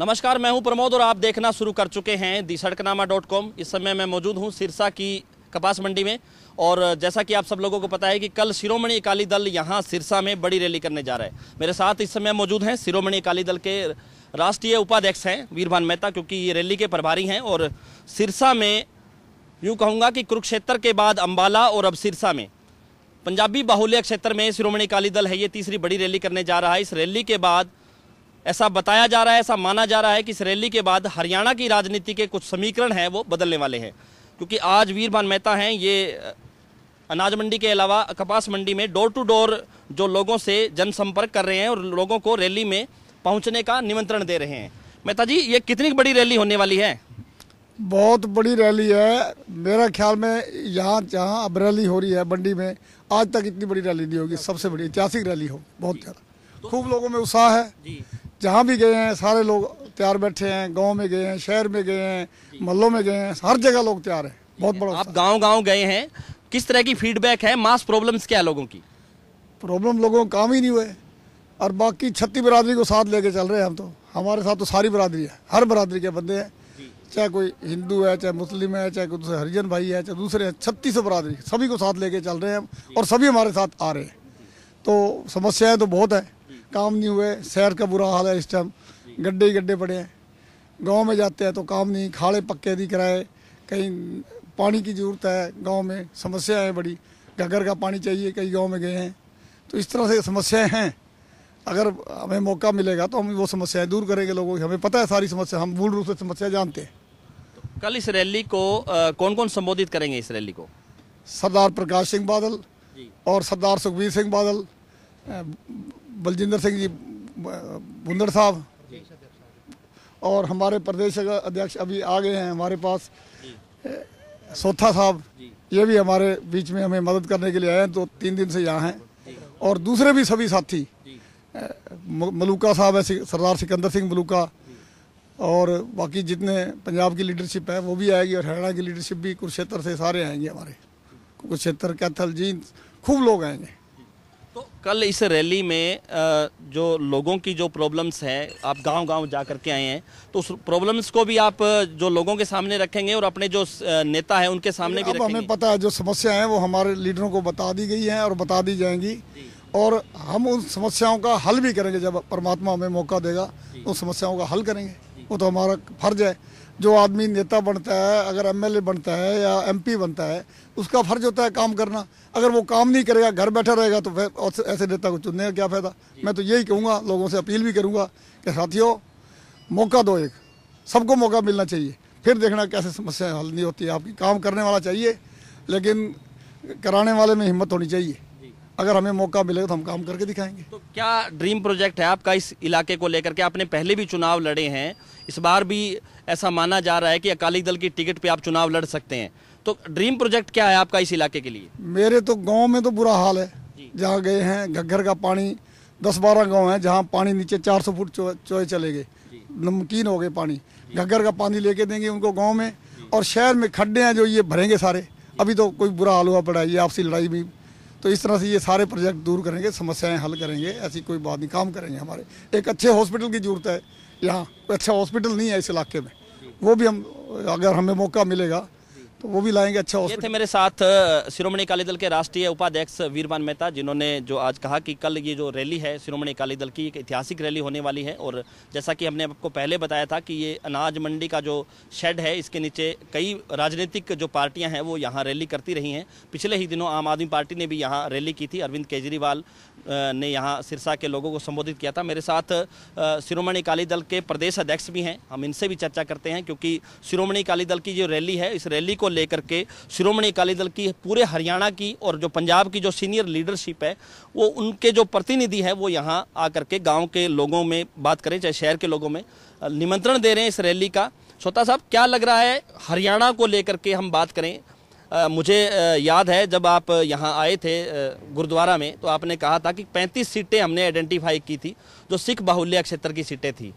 नमस्कार मैं हूं प्रमोद और आप देखना शुरू कर चुके हैं दी सड़कनामा डॉट कॉम इस समय मैं मौजूद हूं सिरसा की कपास मंडी में और जैसा कि आप सब लोगों को पता है कि कल शिरोमणि अकाली दल यहां सिरसा में बड़ी रैली करने जा रहा है मेरे साथ इस समय मौजूद हैं शिरोमणि अकाली दल के राष्ट्रीय उपाध्यक्ष हैं वीरभान मेहता क्योंकि ये रैली के प्रभारी हैं और सिरसा में यूँ कहूँगा कि कुरुक्षेत्र के बाद अम्बाला और अब सिरसा में पंजाबी बाहुल्य क्षेत्र में शिरोमणि अकाली दल है ये तीसरी बड़ी रैली करने जा रहा है इस रैली के बाद ऐसा बताया जा रहा है ऐसा माना जा रहा है कि इस रैली के बाद हरियाणा की राजनीति के कुछ समीकरण हैं वो बदलने वाले हैं क्योंकि आज वीरभान मेहता हैं ये अनाज मंडी के अलावा कपास मंडी में डोर टू डोर जो लोगों से जनसंपर्क कर रहे हैं और लोगों को रैली में पहुंचने का निमंत्रण दे रहे हैं मेहता जी ये कितनी बड़ी रैली होने वाली है बहुत बड़ी रैली है मेरा ख्याल में यहाँ जहाँ अब रैली हो रही है मंडी में आज तक इतनी बड़ी रैली नहीं होगी सबसे बड़ी ऐतिहासिक रैली हो बहुत ज़्यादा खूब लोगों में उत्साह है जहाँ भी गए हैं सारे लोग तैयार बैठे हैं गांव में गए हैं शहर में गए हैं मोहल्लों में गए हैं हर जगह लोग तैयार हैं बहुत बड़ा आप गांव गांव गए हैं किस तरह की फीडबैक है मास प्रॉब्लम्स क्या है लोगों की प्रॉब्लम लोगों काम ही नहीं हुए और बाकी छत्ती बरादरी को साथ लेके चल रहे हैं हम तो हमारे साथ तो सारी बरादरी है हर बरादरी के बंदे हैं चाहे कोई हिंदू है चाहे मुस्लिम है चाहे कोई दूसरे हरिजन भाई है चाहे दूसरे हैं छत्तीस बरादरी सभी को साथ लेके चल रहे हैं हम और सभी हमारे साथ आ रहे हैं तो समस्याएं तो बहुत है काम नहीं हुए शहर का बुरा हाल है इस टाइम गड्ढे ही गड्ढे पड़े हैं गांव में जाते हैं तो काम नहीं खाड़े पक्के नहीं कराए कहीं पानी की ज़रूरत है गांव में समस्या है बड़ी घगर का पानी चाहिए कई गांव में गए हैं तो इस तरह से समस्याएं हैं अगर हमें मौका मिलेगा तो हम वो समस्याएं दूर करेंगे लोगों की हमें पता है सारी समस्या हम मूल रूप से समस्या जानते हैं तो कल इस रैली को आ, कौन कौन संबोधित करेंगे इस रैली को सरदार प्रकाश सिंह बादल और सरदार सुखबीर सिंह बादल बलजिंदर सिंह जी बुंदर साहब और हमारे प्रदेश अध्यक्ष अभी आ गए हैं हमारे पास सोथा साहब ये भी हमारे बीच में हमें मदद करने के लिए आए हैं तो तीन दिन से यहाँ हैं और दूसरे भी सभी साथी मलूका साहब है सरदार सिकंदर सिंह मलूका और बाकी जितने पंजाब की लीडरशिप है वो भी आएगी और हरियाणा की लीडरशिप भी कुरुक्षेत्र से सारे आएंगे हमारे कुरुक्षेत्र कैथल जींद खूब लोग आएंगे कल इस रैली में जो लोगों की जो प्रॉब्लम्स हैं आप गांव गांव जा कर के आए हैं तो उस प्रॉब्लम्स को भी आप जो लोगों के सामने रखेंगे और अपने जो नेता हैं उनके सामने भी अब हमें पता है जो समस्याएं हैं वो हमारे लीडरों को बता दी गई हैं और बता दी जाएंगी और हम उन समस्याओं का हल भी करेंगे जब परमात्मा हमें मौका देगा उन समस्याओं का हल करेंगे वो तो हमारा फर्ज है जो आदमी नेता बनता है अगर एमएलए बनता है या एमपी बनता है उसका फर्ज होता है काम करना अगर वो काम नहीं करेगा घर बैठा रहेगा तो फिर ऐसे नेता को चुनने का क्या फ़ायदा मैं तो यही कहूँगा लोगों से अपील भी करूँगा कि साथियों मौका दो एक सबको मौका मिलना चाहिए फिर देखना कैसे समस्याएं हल नहीं होती आपकी काम करने वाला चाहिए लेकिन कराने वाले में हिम्मत होनी चाहिए अगर हमें मौका मिलेगा तो हम काम करके दिखाएंगे तो क्या ड्रीम प्रोजेक्ट है आपका इस इलाके को लेकर के आपने पहले भी चुनाव लड़े हैं इस बार भी ऐसा माना जा रहा है कि अकाली दल की टिकट पे आप चुनाव लड़ सकते हैं तो ड्रीम प्रोजेक्ट क्या है आपका इस इलाके के लिए मेरे तो गाँव में तो बुरा हाल है जहाँ गए हैं घग्घर का पानी दस बारह गाँव है जहाँ पानी नीचे चार सौ फुट चोए चले गए नमकीन हो गए पानी घग्घर का पानी लेके देंगे उनको गाँव में और शहर में खड्डे हैं जो ये भरेंगे सारे अभी तो कोई बुरा हाल हुआ पड़ा ये आपसी लड़ाई भी तो इस तरह से ये सारे प्रोजेक्ट दूर करेंगे समस्याएं हल करेंगे ऐसी कोई बात नहीं काम करेंगे हमारे एक अच्छे हॉस्पिटल की जरूरत है यहाँ अच्छा हॉस्पिटल नहीं है इस इलाके में वो भी हम अगर हमें मौका मिलेगा तो वो भी लाएंगे अच्छा ये थे मेरे साथ शिरोमणि अकाली दल के राष्ट्रीय उपाध्यक्ष वीरवान मेहता जिन्होंने जो आज कहा कि कल ये जो रैली है शिरोमणि अकाली दल की एक ऐतिहासिक रैली होने वाली है और जैसा कि हमने आपको पहले बताया था कि ये अनाज मंडी का जो शेड है इसके नीचे कई राजनीतिक जो पार्टियां हैं वो यहाँ रैली करती रही हैं पिछले ही दिनों आम आदमी पार्टी ने भी यहाँ रैली की थी अरविंद केजरीवाल ने यहाँ सिरसा के लोगों को संबोधित किया था मेरे साथ शिरोमणि अकाली दल के प्रदेश अध्यक्ष भी हैं हम इनसे भी चर्चा करते हैं क्योंकि शिरोमणि अकाली दल की जो रैली है इस रैली को लेकर के श्रोमणी अकाली दल की पूरे हरियाणा की और जो पंजाब की जो सीनियर लीडरशिप है वो उनके जो प्रतिनिधि हैं वो यहाँ आकर के गाँव के लोगों में बात करें चाहे शहर के लोगों में निमंत्रण दे रहे हैं इस रैली का श्रोता साहब क्या लग रहा है हरियाणा को लेकर के हम बात करें आ, मुझे याद है जब आप यहाँ आए थे गुरुद्वारा में तो आपने कहा था कि 35 सीटें हमने आइडेंटिफाई की थी जो सिख बाहुल्य क्षेत्र की सीटें थी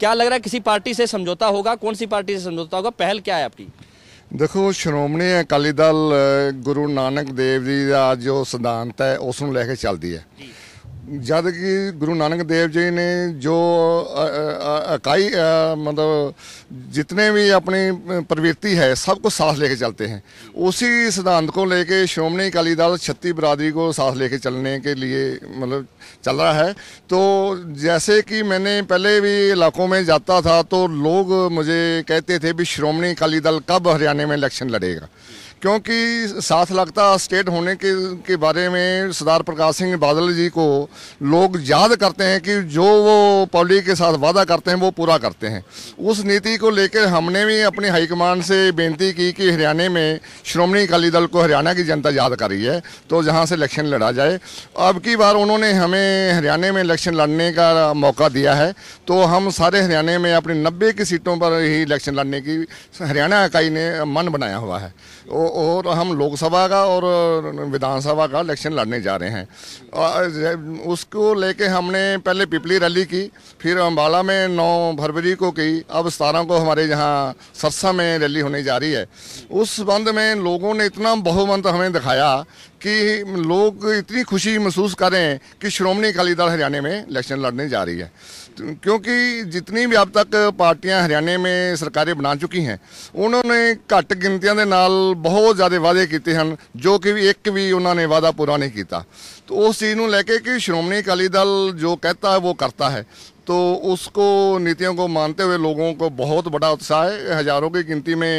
क्या लग रहा है किसी पार्टी से समझौता होगा कौन सी पार्टी से समझौता होगा पहल क्या है आपकी ਦੇਖੋ ਸ਼੍ਰੋਮਣੀ ਅਕਾਲੀ ਦਲ ਗੁਰੂ ਨਾਨਕ ਦੇਵ ਜੀ ਦਾ ਜੋ ਸਿਧਾਂਤ ਹੈ ਉਸ ਨੂੰ ਲੈ ਕੇ ਚੱਲਦੀ ਹੈ जद कि गुरु नानक देव जी ने जो इकाई मतलब जितने भी अपनी प्रवृत्ति है सब कुछ साथ लेके चलते हैं उसी सिद्धांत को लेके श्रोमणी अकाली दल छत्ती बरादरी को साथ लेके चलने के लिए मतलब चल रहा है तो जैसे कि मैंने पहले भी इलाकों में जाता था तो लोग मुझे कहते थे भी श्रोमणी अकाली दल कब हरियाणा में इलेक्शन लड़ेगा क्योंकि साथ लगता स्टेट होने के के बारे में सरदार प्रकाश सिंह बादल जी को लोग याद करते हैं कि जो वो पब्लिक के साथ वादा करते हैं वो पूरा करते हैं उस नीति को लेकर हमने भी अपनी हाईकमान से बेनती की कि हरियाणा में श्रोमणी अकाली दल को हरियाणा की जनता याद कर रही है तो जहां से इलेक्शन लड़ा जाए अब की बार उन्होंने हमें हरियाणा में इलेक्शन लड़ने का मौका दिया है तो हम सारे हरियाणा में अपनी नब्बे की सीटों पर ही इलेक्शन लड़ने की हरियाणा इकाई ने मन बनाया हुआ है और हम लोकसभा का और विधानसभा का इलेक्शन लड़ने जा रहे हैं उसको लेके हमने पहले पिपली रैली की फिर अम्बाला में 9 फरवरी को की अब सतारह को हमारे यहाँ सरसा में रैली होने जा रही है उस बंद में लोगों ने इतना बहुमत हमें दिखाया कि लोग इतनी खुशी महसूस कर रहे हैं कि श्रोमणी अकाली दल हरियाणा में इलेक्शन लड़ने जा रही है तो क्योंकि जितनी भी अब तक पार्टियां हरियाणा में सरकारें बना चुकी हैं उन्होंने घट गिनतियां के नाल बहुत ज़्यादा वादे किए हैं जो कि एक भी उन्होंने वादा पूरा नहीं किया तो उस चीज़ को लेके कि श्रोमणी अकाली दल जो कहता है वो करता है तो उसको नीतियों को मानते हुए लोगों को बहुत बड़ा उत्साह है हज़ारों की गिनती में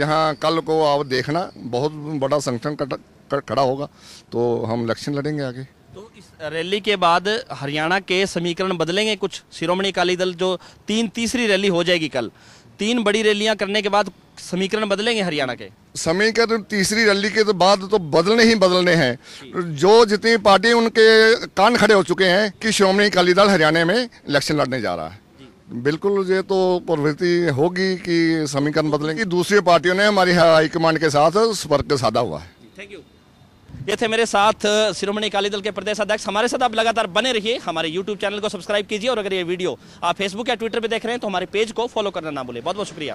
यहाँ कल को आप देखना बहुत बड़ा संगठन कर, खड़ा होगा तो हम इलेक्शन लड़ेंगे आगे तो इस रैली के बाद हरियाणा के समीकरण बदलेंगे कुछ शिरोमणि अकाली दल जो तीन तीसरी रैली हो जाएगी कल तीन बड़ी रैलियां करने के बाद समीकरण बदलेंगे हरियाणा के समीकरण तीसरी रैली के तो बाद तो बदलने ही बदलने हैं जो जितनी पार्टी उनके कान खड़े हो चुके हैं कि श्रोमणी अकाली दल हरियाणा में इलेक्शन लड़ने जा रहा है बिल्कुल ये तो प्रवृत्ति होगी कि समीकरण बदलेंगे दूसरी पार्टियों ने हमारी हाईकमांड के साथ संपर्क साधा हुआ है थैंक यू ये थे मेरे साथ शिरोमणि अकाली दल के प्रदेश अध्यक्ष हमारे साथ आप लगातार बने रहिए हमारे यूट्यूब चैनल को सब्सक्राइब कीजिए और अगर ये वीडियो आप फेसबुक या ट्विटर पर देख रहे हैं तो हमारे पेज को फॉलो करना ना भूलें बहुत बहुत शुक्रिया